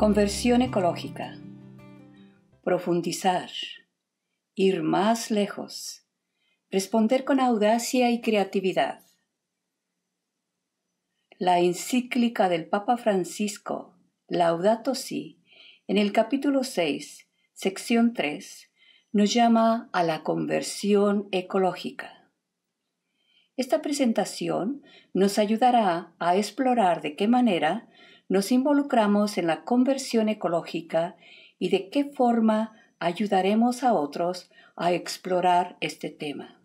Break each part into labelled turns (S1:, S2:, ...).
S1: Conversión ecológica. Profundizar. Ir más lejos. Responder con audacia y creatividad. La encíclica del Papa Francisco, Laudato Si, en el capítulo 6, sección 3, nos llama a la conversión ecológica. Esta presentación nos ayudará a explorar de qué manera nos involucramos en la conversión ecológica y de qué forma ayudaremos a otros a explorar este tema.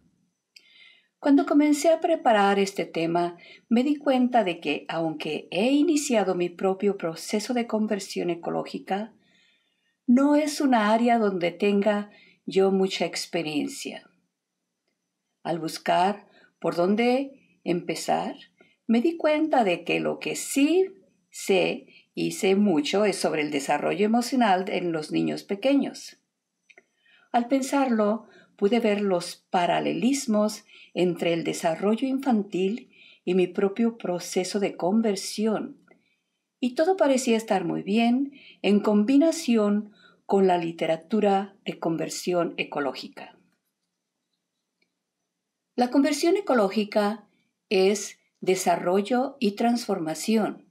S1: Cuando comencé a preparar este tema, me di cuenta de que, aunque he iniciado mi propio proceso de conversión ecológica, no es una área donde tenga yo mucha experiencia. Al buscar por dónde empezar, me di cuenta de que lo que sí sé y sé mucho sobre el desarrollo emocional en los niños pequeños. Al pensarlo, pude ver los paralelismos entre el desarrollo infantil y mi propio proceso de conversión, y todo parecía estar muy bien en combinación con la literatura de conversión ecológica. La conversión ecológica es desarrollo y transformación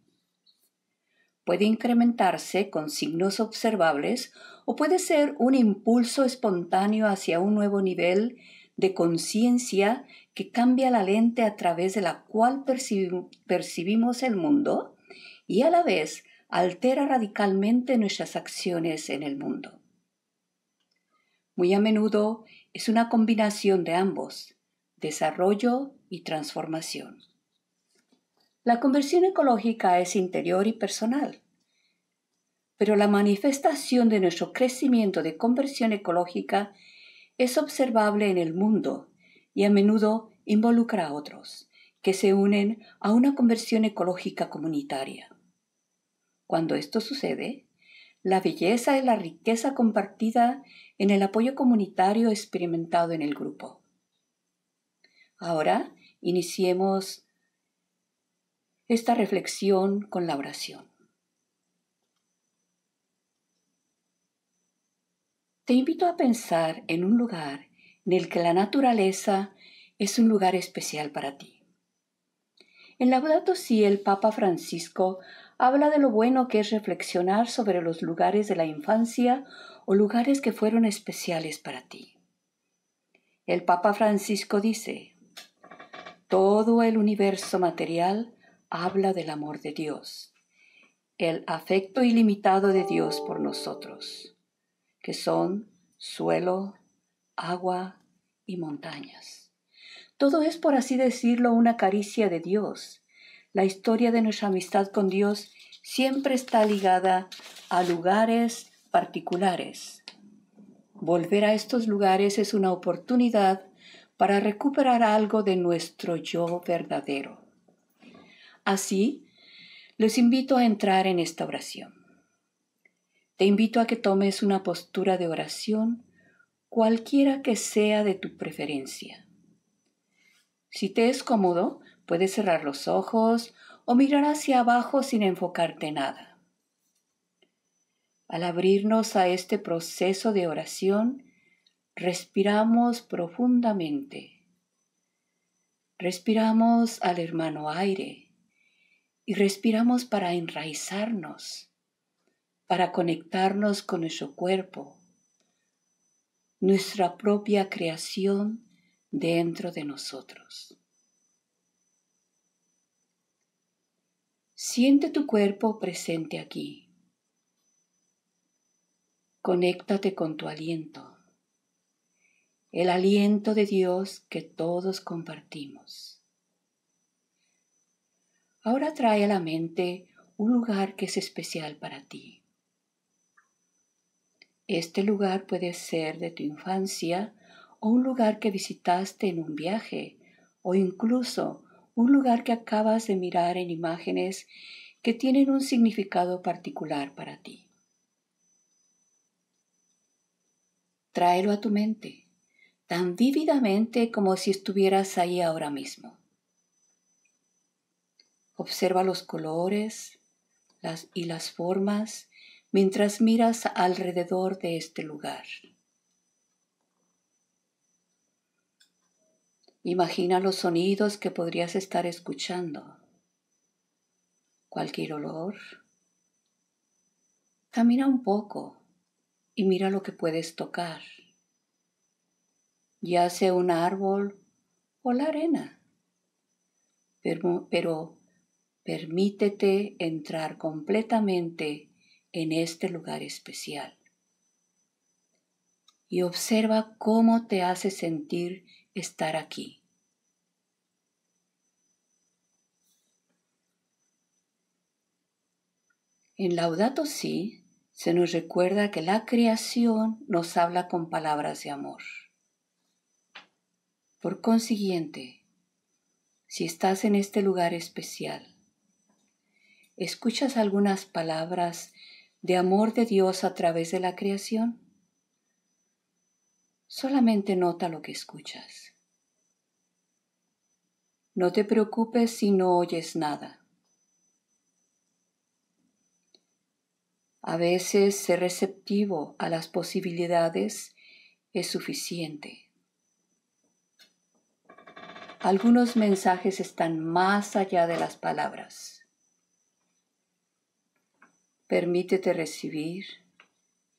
S1: puede incrementarse con signos observables o puede ser un impulso espontáneo hacia un nuevo nivel de conciencia que cambia la lente a través de la cual percibimos el mundo y a la vez altera radicalmente nuestras acciones en el mundo. Muy a menudo es una combinación de ambos, desarrollo y transformación. La conversión ecológica es interior y personal pero la manifestación de nuestro crecimiento de conversión ecológica es observable en el mundo y a menudo involucra a otros, que se unen a una conversión ecológica comunitaria. Cuando esto sucede, la belleza es la riqueza compartida en el apoyo comunitario experimentado en el grupo. Ahora iniciemos esta reflexión con la oración. Te invito a pensar en un lugar en el que la naturaleza es un lugar especial para ti. En Laudato Si el Papa Francisco habla de lo bueno que es reflexionar sobre los lugares de la infancia o lugares que fueron especiales para ti. El Papa Francisco dice, todo el universo material habla del amor de Dios, el afecto ilimitado de Dios por nosotros que son suelo, agua y montañas. Todo es, por así decirlo, una caricia de Dios. La historia de nuestra amistad con Dios siempre está ligada a lugares particulares. Volver a estos lugares es una oportunidad para recuperar algo de nuestro yo verdadero. Así, les invito a entrar en esta oración. Te invito a que tomes una postura de oración, cualquiera que sea de tu preferencia. Si te es cómodo, puedes cerrar los ojos o mirar hacia abajo sin enfocarte nada. Al abrirnos a este proceso de oración, respiramos profundamente. Respiramos al hermano aire y respiramos para enraizarnos para conectarnos con nuestro cuerpo, nuestra propia creación dentro de nosotros. Siente tu cuerpo presente aquí. Conéctate con tu aliento, el aliento de Dios que todos compartimos. Ahora trae a la mente un lugar que es especial para ti. Este lugar puede ser de tu infancia o un lugar que visitaste en un viaje o incluso un lugar que acabas de mirar en imágenes que tienen un significado particular para ti. Tráelo a tu mente, tan vívidamente como si estuvieras ahí ahora mismo. Observa los colores y las formas mientras miras alrededor de este lugar. Imagina los sonidos que podrías estar escuchando, cualquier olor. Camina un poco y mira lo que puedes tocar, ya sea un árbol o la arena, pero, permítete entrar completamente en este lugar especial. Y observa cómo te hace sentir estar aquí. En Laudato Si se nos recuerda que la creación nos habla con palabras de amor. Por consiguiente, si estás en este lugar especial, escuchas algunas palabras de amor de Dios a través de la creación? Solamente nota lo que escuchas. No te preocupes si no oyes nada. A veces ser receptivo a las posibilidades es suficiente. Algunos mensajes están más allá de las palabras. Permítete recibir,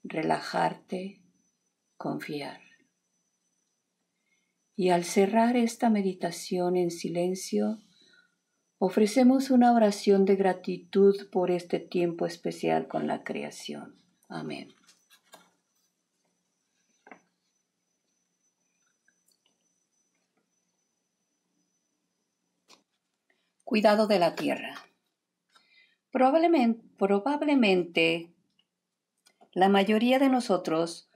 S1: relajarte, confiar. Y al cerrar esta meditación en silencio, ofrecemos una oración de gratitud por este tiempo especial con la creación. Amén. Cuidado de la tierra. Probablemente, probablemente la mayoría de nosotros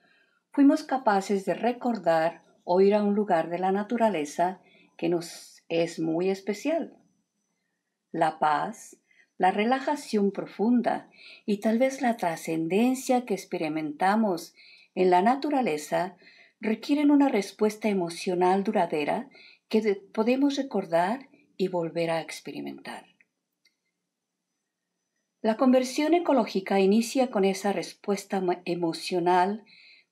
S1: fuimos capaces de recordar o ir a un lugar de la naturaleza que nos es muy especial. La paz, la relajación profunda y tal vez la trascendencia que experimentamos en la naturaleza requieren una respuesta emocional duradera que podemos recordar y volver a experimentar. La conversión ecológica inicia con esa respuesta emocional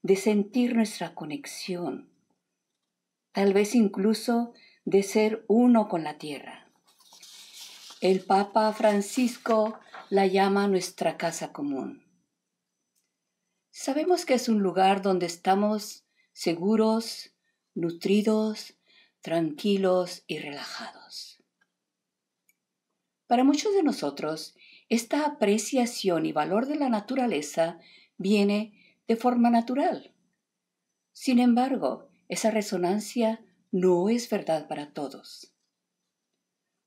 S1: de sentir nuestra conexión, tal vez incluso de ser uno con la tierra. El Papa Francisco la llama nuestra casa común. Sabemos que es un lugar donde estamos seguros, nutridos, tranquilos y relajados. Para muchos de nosotros, esta apreciación y valor de la naturaleza viene de forma natural. Sin embargo, esa resonancia no es verdad para todos.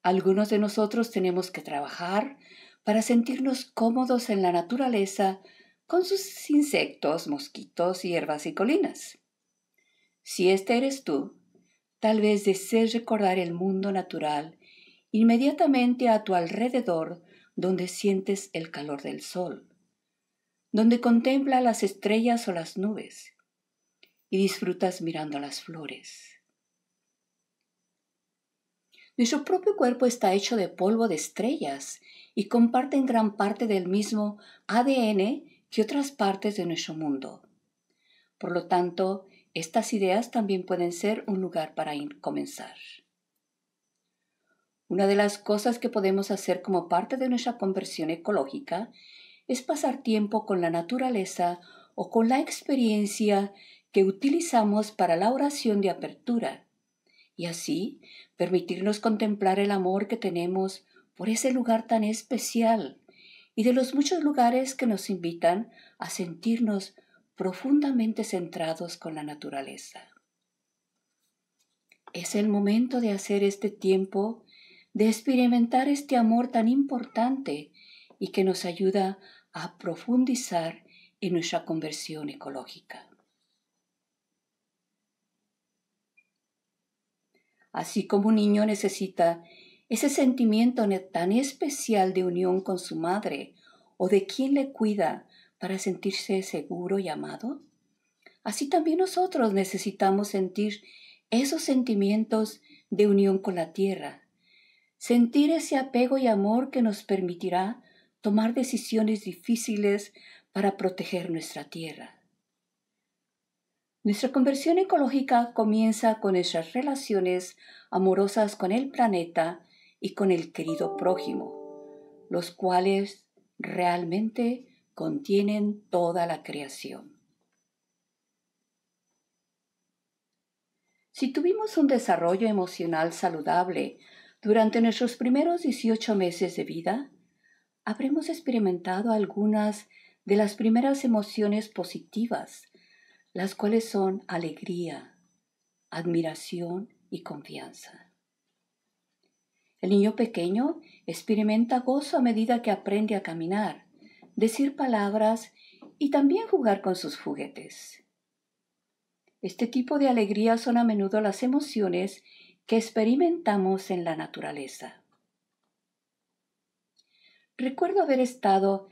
S1: Algunos de nosotros tenemos que trabajar para sentirnos cómodos en la naturaleza con sus insectos, mosquitos, hierbas y colinas. Si este eres tú, tal vez desees recordar el mundo natural inmediatamente a tu alrededor donde sientes el calor del sol, donde contempla las estrellas o las nubes y disfrutas mirando las flores. Nuestro propio cuerpo está hecho de polvo de estrellas y comparten gran parte del mismo ADN que otras partes de nuestro mundo. Por lo tanto, estas ideas también pueden ser un lugar para comenzar. Una de las cosas que podemos hacer como parte de nuestra conversión ecológica es pasar tiempo con la naturaleza o con la experiencia que utilizamos para la oración de apertura y así permitirnos contemplar el amor que tenemos por ese lugar tan especial y de los muchos lugares que nos invitan a sentirnos profundamente centrados con la naturaleza. Es el momento de hacer este tiempo de experimentar este amor tan importante y que nos ayuda a profundizar en nuestra conversión ecológica. Así como un niño necesita ese sentimiento tan especial de unión con su madre o de quien le cuida para sentirse seguro y amado, así también nosotros necesitamos sentir esos sentimientos de unión con la tierra, sentir ese apego y amor que nos permitirá tomar decisiones difíciles para proteger nuestra tierra. Nuestra conversión ecológica comienza con nuestras relaciones amorosas con el planeta y con el querido prójimo, los cuales realmente contienen toda la creación. Si tuvimos un desarrollo emocional saludable durante nuestros primeros 18 meses de vida, habremos experimentado algunas de las primeras emociones positivas, las cuales son alegría, admiración y confianza. El niño pequeño experimenta gozo a medida que aprende a caminar, decir palabras y también jugar con sus juguetes. Este tipo de alegría son a menudo las emociones que experimentamos en la naturaleza. Recuerdo haber estado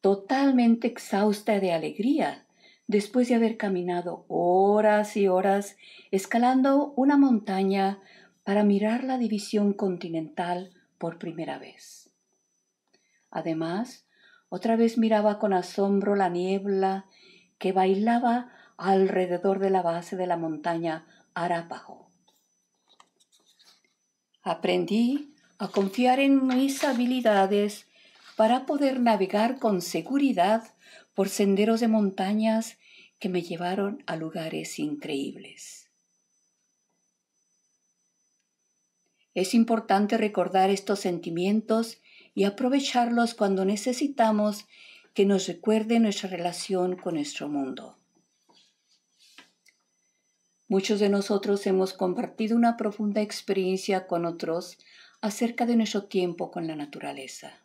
S1: totalmente exhausta de alegría después de haber caminado horas y horas escalando una montaña para mirar la división continental por primera vez. Además, otra vez miraba con asombro la niebla que bailaba alrededor de la base de la montaña Arapaho. Aprendí a confiar en mis habilidades para poder navegar con seguridad por senderos de montañas que me llevaron a lugares increíbles. Es importante recordar estos sentimientos y aprovecharlos cuando necesitamos que nos recuerde nuestra relación con nuestro mundo. Muchos de nosotros hemos compartido una profunda experiencia con otros acerca de nuestro tiempo con la naturaleza.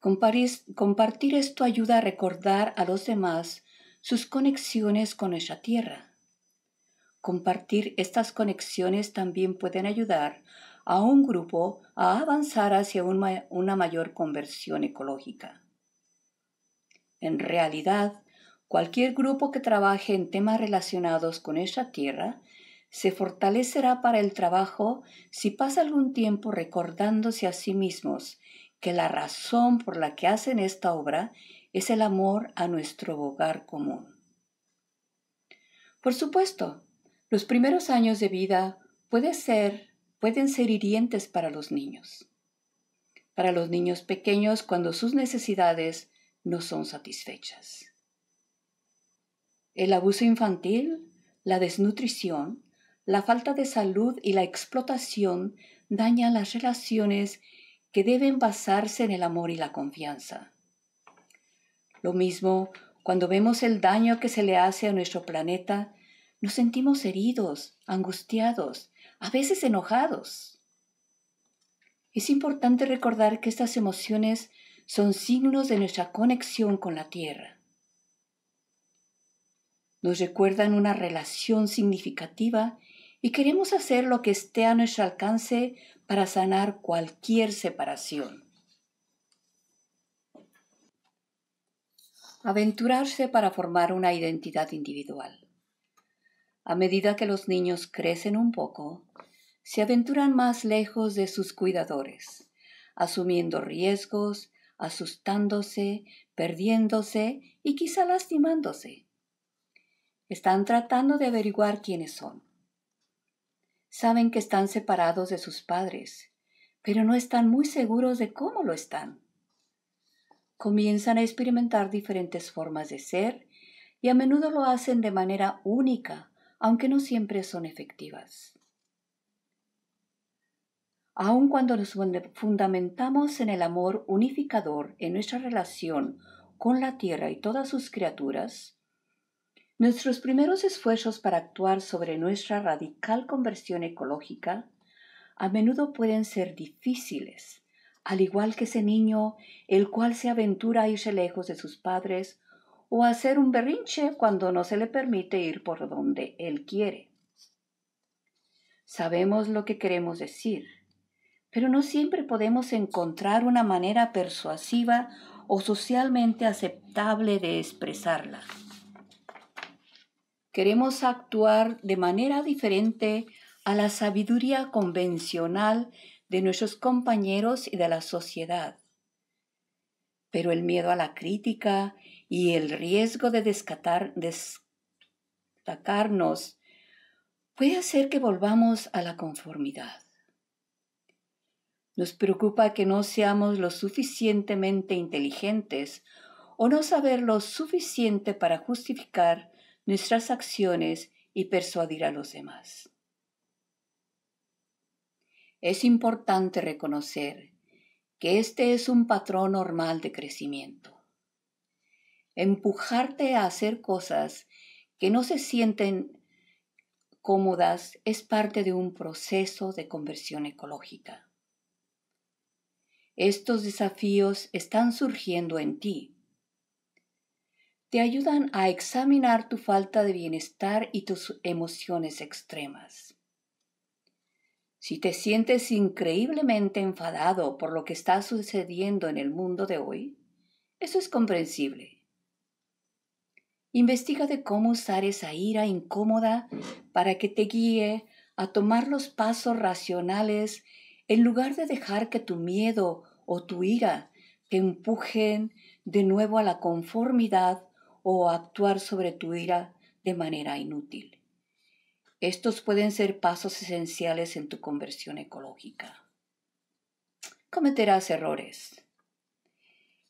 S1: compartir esto ayuda a recordar a los demás sus conexiones con nuestra tierra. Compartir estas conexiones también pueden ayudar a un grupo a avanzar hacia una mayor conversión ecológica. En realidad, Cualquier grupo que trabaje en temas relacionados con esta tierra se fortalecerá para el trabajo si pasa algún tiempo recordándose a sí mismos que la razón por la que hacen esta obra es el amor a nuestro hogar común. Por supuesto, los primeros años de vida ser, pueden ser hirientes para los niños, para los niños pequeños cuando sus necesidades no son satisfechas el abuso infantil, la desnutrición, la falta de salud y la explotación dañan las relaciones que deben basarse en el amor y la confianza. Lo mismo, cuando vemos el daño que se le hace a nuestro planeta, nos sentimos heridos, angustiados, a veces enojados. Es importante recordar que estas emociones son signos de nuestra conexión con la Tierra nos recuerdan una relación significativa y queremos hacer lo que esté a nuestro alcance para sanar cualquier separación. Aventurarse para formar una identidad individual. A medida que los niños crecen un poco, se aventuran más lejos de sus cuidadores, asumiendo riesgos, asustándose, perdiéndose y quizá lastimándose. Están tratando de averiguar quiénes son. Saben que están separados de sus padres, pero no están muy seguros de cómo lo están. Comienzan a experimentar diferentes formas de ser y a menudo lo hacen de manera única, aunque no siempre son efectivas. Aun cuando nos fundamentamos en el amor unificador en nuestra relación con la tierra y todas sus criaturas, Nuestros primeros esfuerzos para actuar sobre nuestra radical conversión ecológica a menudo pueden ser difíciles, al igual que ese niño el cual se aventura a irse lejos de sus padres o a hacer un berrinche cuando no se le permite ir por donde él quiere. Sabemos lo que queremos decir, pero no siempre podemos encontrar una manera persuasiva o socialmente aceptable de expresarla queremos actuar de manera diferente a la sabiduría convencional de nuestros compañeros y de la sociedad. Pero el miedo a la crítica y el riesgo de descatar, destacarnos puede hacer que volvamos a la conformidad. Nos preocupa que no seamos lo suficientemente inteligentes o no saber lo suficiente para justificar nuestras acciones y persuadir a los demás. Es importante reconocer que este es un patrón normal de crecimiento. Empujarte a hacer cosas que no se sienten cómodas es parte de un proceso de conversión ecológica. Estos desafíos están surgiendo en ti te ayudan a examinar tu falta de bienestar y tus emociones extremas. Si te sientes increíblemente enfadado por lo que está sucediendo en el mundo de hoy, eso es comprensible. Investiga de cómo usar esa ira incómoda para que te guíe a tomar los pasos racionales en lugar de dejar que tu miedo o tu ira te empujen de nuevo a la conformidad o actuar sobre tu ira de manera inútil. Estos pueden ser pasos esenciales en tu conversión ecológica. Cometerás errores.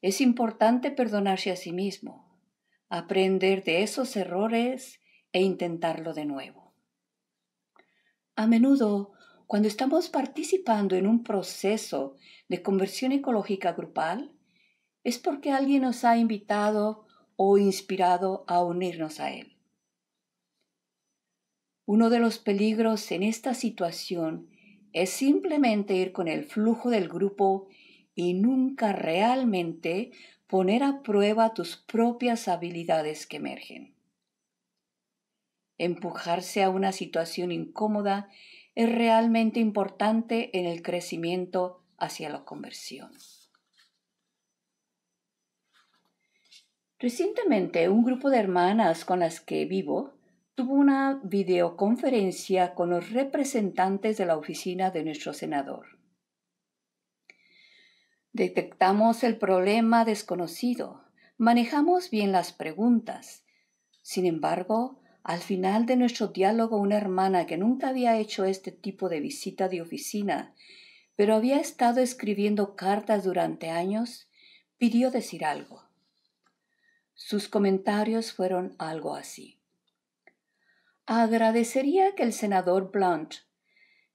S1: Es importante perdonarse a sí mismo, aprender de esos errores e intentarlo de nuevo. A menudo, cuando estamos participando en un proceso de conversión ecológica grupal, es porque alguien nos ha invitado o inspirado a unirnos a Él. Uno de los peligros en esta situación es simplemente ir con el flujo del grupo y nunca realmente poner a prueba tus propias habilidades que emergen. Empujarse a una situación incómoda es realmente importante en el crecimiento hacia la conversión. Recientemente, un grupo de hermanas con las que vivo tuvo una videoconferencia con los representantes de la oficina de nuestro senador. Detectamos el problema desconocido, manejamos bien las preguntas. Sin embargo, al final de nuestro diálogo, una hermana que nunca había hecho este tipo de visita de oficina, pero había estado escribiendo cartas durante años, pidió decir algo. Sus comentarios fueron algo así. Agradecería que el senador Blunt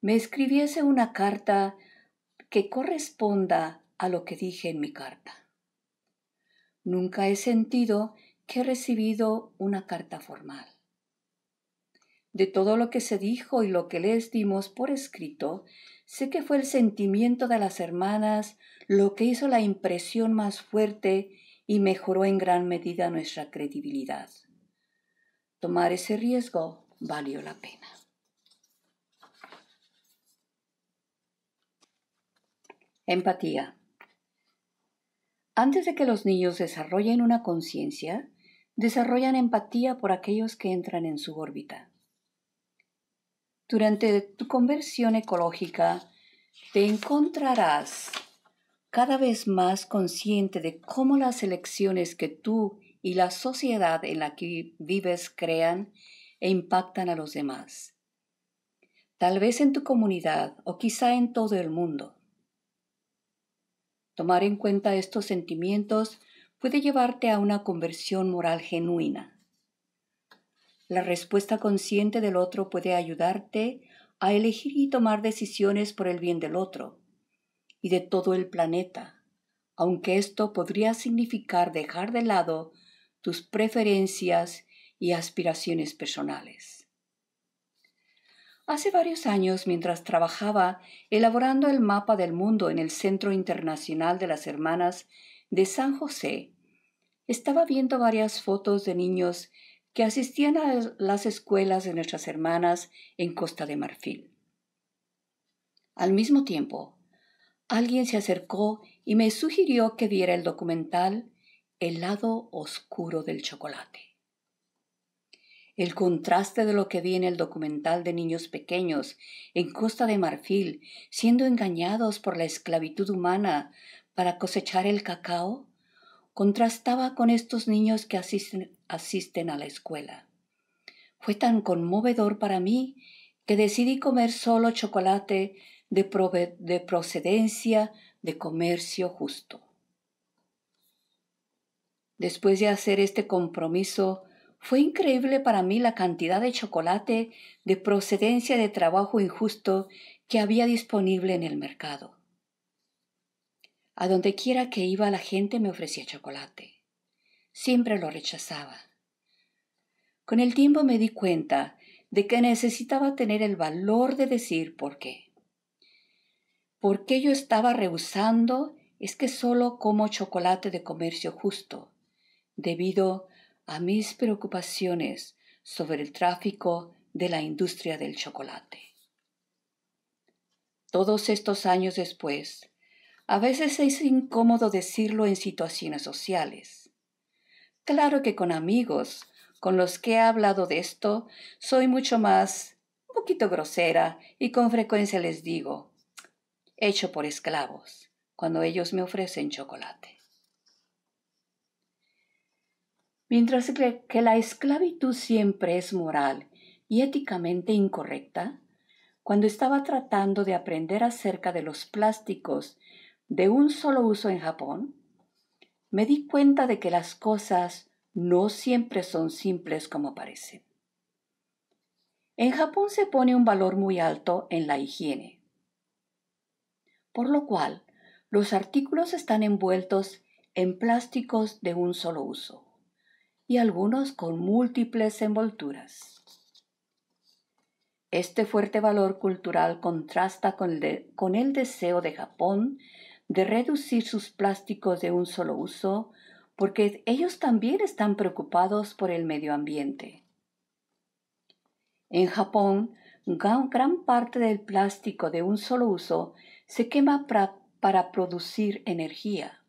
S1: me escribiese una carta que corresponda a lo que dije en mi carta. Nunca he sentido que he recibido una carta formal. De todo lo que se dijo y lo que les dimos por escrito, sé que fue el sentimiento de las hermanas lo que hizo la impresión más fuerte y mejoró en gran medida nuestra credibilidad. Tomar ese riesgo valió la pena. Empatía. Antes de que los niños desarrollen una conciencia, desarrollan empatía por aquellos que entran en su órbita. Durante tu conversión ecológica, te encontrarás cada vez más consciente de cómo las elecciones que tú y la sociedad en la que vives crean e impactan a los demás. Tal vez en tu comunidad o quizá en todo el mundo. Tomar en cuenta estos sentimientos puede llevarte a una conversión moral genuina. La respuesta consciente del otro puede ayudarte a elegir y tomar decisiones por el bien del otro y de todo el planeta, aunque esto podría significar dejar de lado tus preferencias y aspiraciones personales. Hace varios años, mientras trabajaba elaborando el mapa del mundo en el Centro Internacional de las Hermanas de San José, estaba viendo varias fotos de niños que asistían a las escuelas de nuestras hermanas en Costa de Marfil. Al mismo tiempo, alguien se acercó y me sugirió que viera el documental El lado oscuro del chocolate. El contraste de lo que vi en el documental de niños pequeños en Costa de Marfil siendo engañados por la esclavitud humana para cosechar el cacao contrastaba con estos niños que asisten, a la escuela. Fue tan conmovedor para mí que decidí comer solo chocolate de, de procedencia de comercio justo. Después de hacer este compromiso, fue increíble para mí la cantidad de chocolate de procedencia de trabajo injusto que había disponible en el mercado. A donde quiera que iba la gente me ofrecía chocolate. Siempre lo rechazaba. Con el tiempo me di cuenta de que necesitaba tener el valor de decir por qué. ¿Por yo estaba rehusando? Es que solo como chocolate de comercio justo, debido a mis preocupaciones sobre el tráfico de la industria del chocolate. Todos estos años después, a veces es incómodo decirlo en situaciones sociales. Claro que con amigos con los que he hablado de esto, soy mucho más, un poquito grosera y con frecuencia les digo, hecho por esclavos cuando ellos me ofrecen chocolate. Mientras que la esclavitud siempre es moral y éticamente incorrecta, cuando estaba tratando de aprender acerca de los plásticos de un solo uso en Japón, me di cuenta de que las cosas no siempre son simples como parecen. En Japón se pone un valor muy alto en la higiene por lo cual los artículos están envueltos en plásticos de un solo uso y algunos con múltiples envolturas. Este fuerte valor cultural contrasta con el, con el deseo de Japón de reducir sus plásticos de un solo uso porque ellos también están preocupados por el medio ambiente. En Japón, gran parte del plástico de un solo uso se quema para producir energía.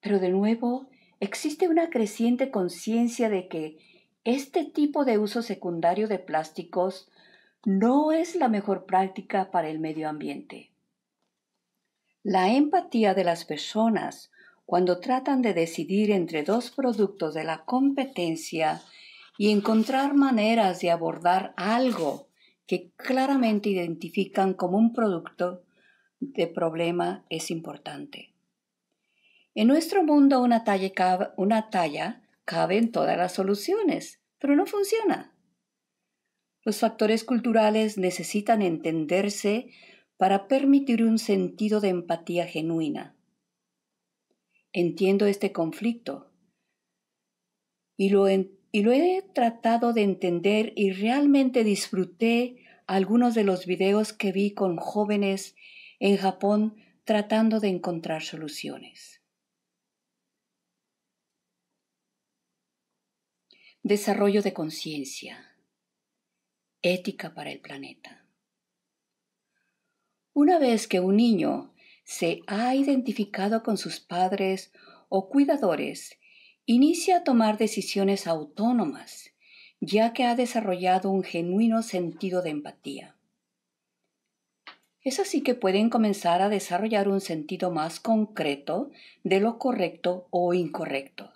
S1: Pero de nuevo, existe una creciente conciencia de que este tipo de uso secundario de plásticos no es la mejor práctica para el medio ambiente. La empatía de las personas cuando tratan de decidir entre dos productos de la competencia y encontrar maneras de abordar algo que claramente identifican como un producto de problema es importante. En nuestro mundo una talla, cabe, en todas las soluciones, pero no funciona. Los factores culturales necesitan entenderse para permitir un sentido de empatía genuina. Entiendo este conflicto y lo, entiendo y lo he tratado de entender y realmente disfruté algunos de los videos que vi con jóvenes en Japón tratando de encontrar soluciones. Desarrollo de conciencia. Ética para el planeta. Una vez que un niño se ha identificado con sus padres o cuidadores Inicia a tomar decisiones autónomas, ya que ha desarrollado un genuino sentido de empatía. Es así que pueden comenzar a desarrollar un sentido más concreto de lo correcto o incorrecto.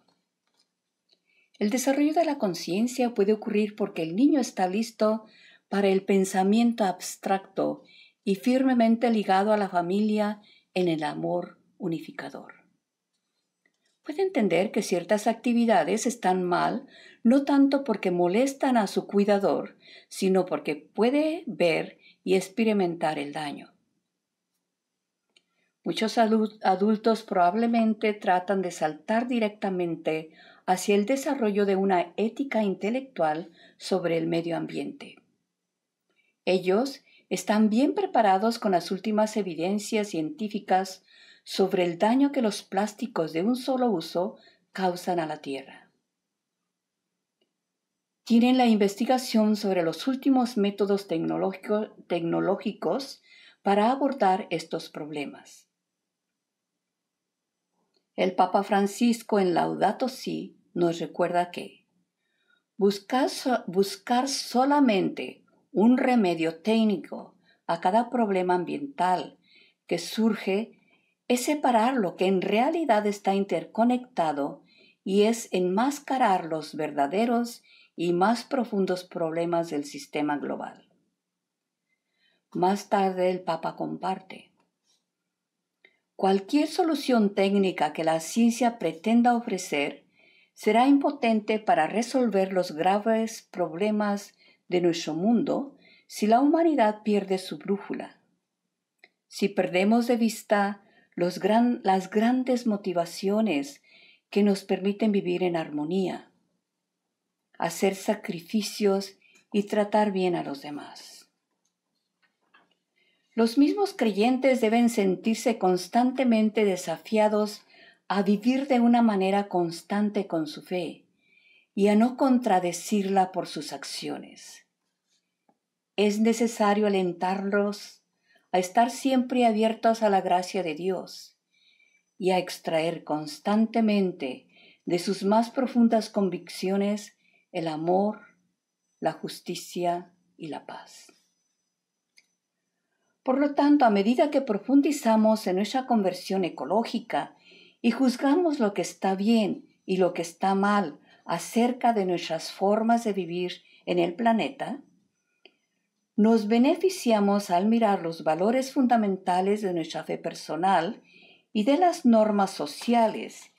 S1: El desarrollo de la conciencia puede ocurrir porque el niño está listo para el pensamiento abstracto y firmemente ligado a la familia en el amor unificador puede entender que ciertas actividades están mal no tanto porque molestan a su cuidador, sino porque puede ver y experimentar el daño. Muchos adultos probablemente tratan de saltar directamente hacia el desarrollo de una ética intelectual sobre el medio ambiente. Ellos están bien preparados con las últimas evidencias científicas sobre el daño que los plásticos de un solo uso causan a la Tierra. Tienen la investigación sobre los últimos métodos tecnológicos para abordar estos problemas. El Papa Francisco en Laudato Si nos recuerda que buscar, buscar solamente un remedio técnico a cada problema ambiental que surge es separar lo que en realidad está interconectado y es enmascarar los verdaderos y más profundos problemas del sistema global. Más tarde el Papa comparte. Cualquier solución técnica que la ciencia pretenda ofrecer será impotente para resolver los graves problemas de nuestro mundo si la humanidad pierde su brújula. Si perdemos de vista los las grandes motivaciones que nos permiten vivir en armonía, hacer sacrificios y tratar bien a los demás. Los mismos creyentes deben sentirse constantemente desafiados a vivir de una manera constante con su fe y a no contradecirla por sus acciones. Es necesario alentarlos a estar siempre abiertos a la gracia de Dios y a extraer constantemente de sus más profundas convicciones el amor, la justicia y la paz. Por lo tanto, a medida que profundizamos en nuestra conversión ecológica y juzgamos lo que está bien y lo que está mal acerca de nuestras formas de vivir en el planeta, nos beneficiamos al mirar los valores fundamentales de nuestra fe personal y de las normas sociales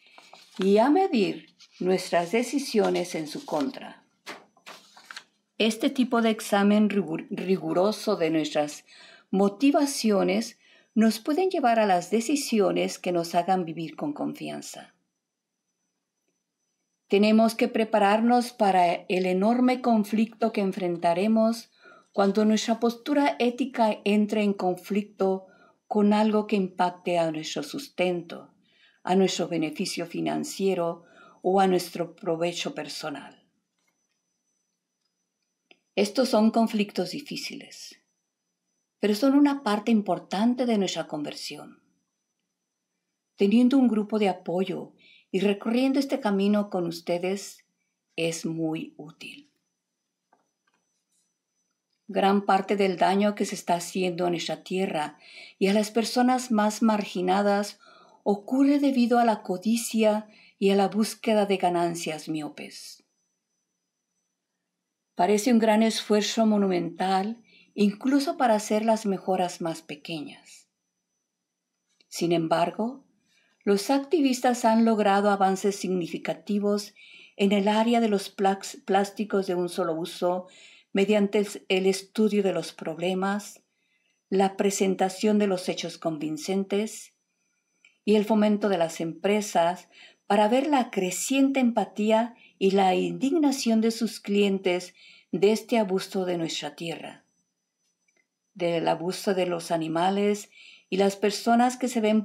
S1: y a medir nuestras decisiones en su contra. Este tipo de examen riguroso de nuestras motivaciones nos pueden llevar a las decisiones que nos hagan vivir con confianza. Tenemos que prepararnos para el enorme conflicto que enfrentaremos cuando nuestra postura ética entre en conflicto con algo que impacte a nuestro sustento, a nuestro beneficio financiero o a nuestro provecho personal. Estos son conflictos difíciles, pero son una parte importante de nuestra conversión. Teniendo un grupo de apoyo y recorriendo este camino con ustedes es muy útil gran parte del daño que se está haciendo en esta tierra y a las personas más marginadas ocurre debido a la codicia y a la búsqueda de ganancias miopes. Parece un gran esfuerzo monumental incluso para hacer las mejoras más pequeñas. Sin embargo, los activistas han logrado avances significativos en el área de los plásticos de un solo uso mediante el estudio de los problemas, la presentación de los hechos convincentes y el fomento de las empresas para ver la creciente empatía y la indignación de sus clientes de este abuso de nuestra tierra, del abuso de los animales y las personas que se ven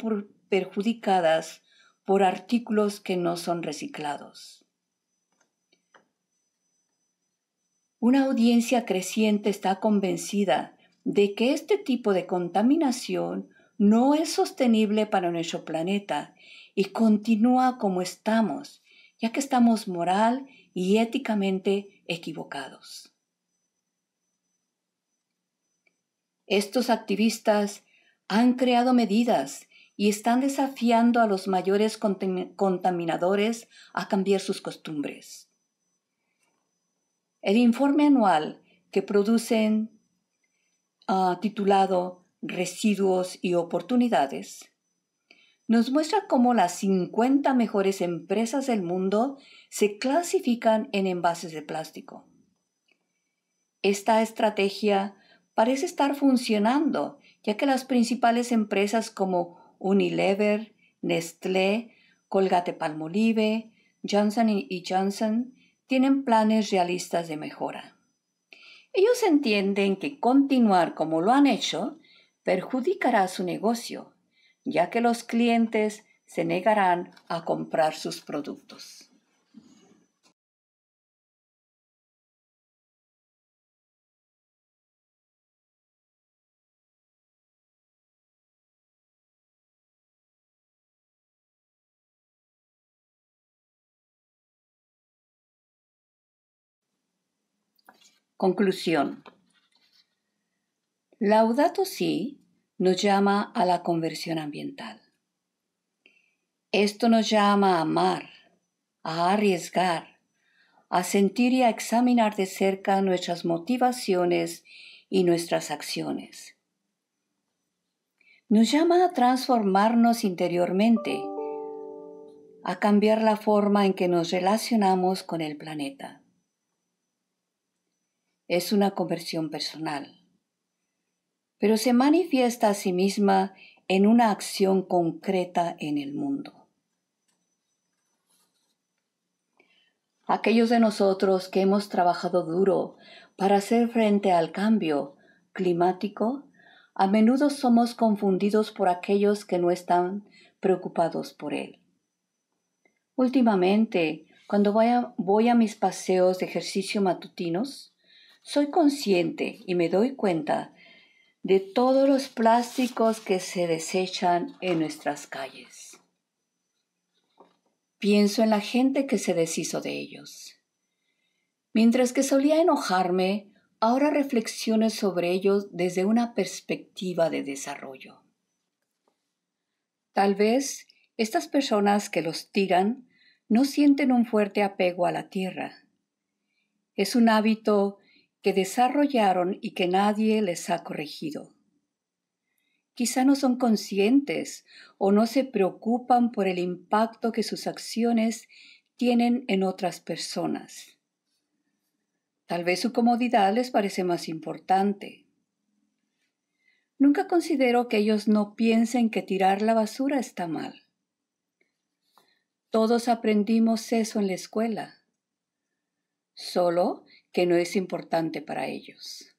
S1: perjudicadas por artículos que no son reciclados. Una audiencia creciente está convencida de que este tipo de contaminación no es sostenible para nuestro planeta y continúa como estamos, ya que estamos moral y éticamente equivocados. Estos activistas han creado medidas y están desafiando a los mayores contaminadores a cambiar sus costumbres. El informe anual que producen ah, titulado Residuos y Oportunidades nos muestra cómo las 50 mejores empresas del mundo se clasifican en envases de plástico. Esta estrategia parece estar funcionando, ya que las principales empresas como Unilever, Nestlé, Colgate Palmolive, Johnson Johnson tienen planes realistas de mejora. Ellos entienden que continuar como lo han hecho perjudicará su negocio, ya que los clientes se negarán a comprar sus productos. Conclusión. Laudato Si nos llama a la conversión ambiental. Esto nos llama a amar, a arriesgar, a sentir y a examinar de cerca nuestras motivaciones y nuestras acciones. Nos llama a transformarnos interiormente, a cambiar la forma en que nos relacionamos con el planeta es una conversión personal, pero se manifiesta a sí misma en una acción concreta en el mundo. Aquellos de nosotros que hemos trabajado duro para hacer frente al cambio climático, a menudo somos confundidos por aquellos que no están preocupados por él. Últimamente, cuando voy a, mis paseos de ejercicio matutinos, soy consciente y me doy cuenta de todos los plásticos que se desechan en nuestras calles. Pienso en la gente que se deshizo de ellos. Mientras que solía enojarme, ahora reflexiono sobre ellos desde una perspectiva de desarrollo. Tal vez estas personas que los tiran no sienten un fuerte apego a la tierra. Es un hábito que desarrollaron y que nadie les ha corregido. Quizá no son conscientes o no se preocupan por el impacto que sus acciones tienen en otras personas. Tal vez su comodidad les parece más importante. Nunca considero que ellos no piensen que tirar la basura está mal. Todos aprendimos eso en la escuela. Solo que no es importante para ellos.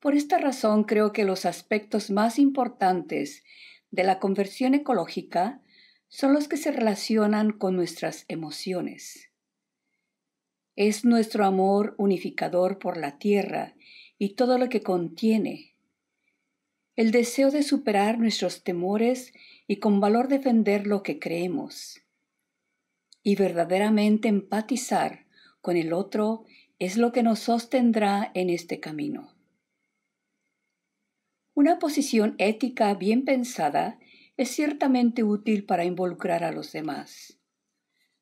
S1: Por esta razón creo que los aspectos más importantes de la conversión ecológica son los que se relacionan con nuestras emociones. Es nuestro amor unificador por la tierra y todo lo que contiene, el deseo de superar nuestros temores y con valor defender lo que creemos, y verdaderamente empatizar con el otro es lo que nos sostendrá en este camino. Una posición ética bien pensada es ciertamente útil para involucrar a los demás.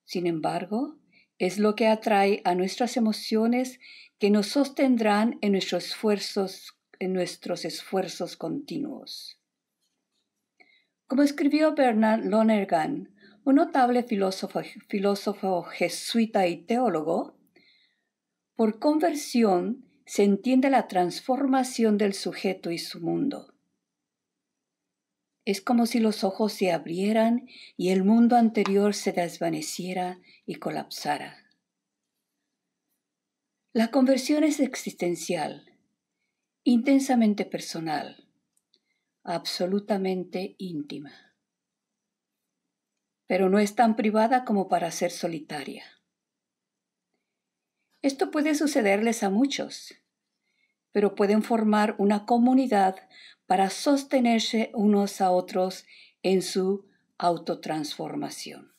S1: Sin embargo, es lo que atrae a nuestras emociones que nos sostendrán en nuestros esfuerzos, en nuestros esfuerzos continuos. Como escribió Bernard Lonergan, un notable filósofo, filósofo jesuita y teólogo, por conversión se entiende la transformación del sujeto y su mundo. Es como si los ojos se abrieran y el mundo anterior se desvaneciera y colapsara. La conversión es existencial, intensamente personal, absolutamente íntima pero no es tan privada como para ser solitaria. Esto puede sucederles a muchos, pero pueden formar una comunidad para sostenerse unos a otros en su autotransformación.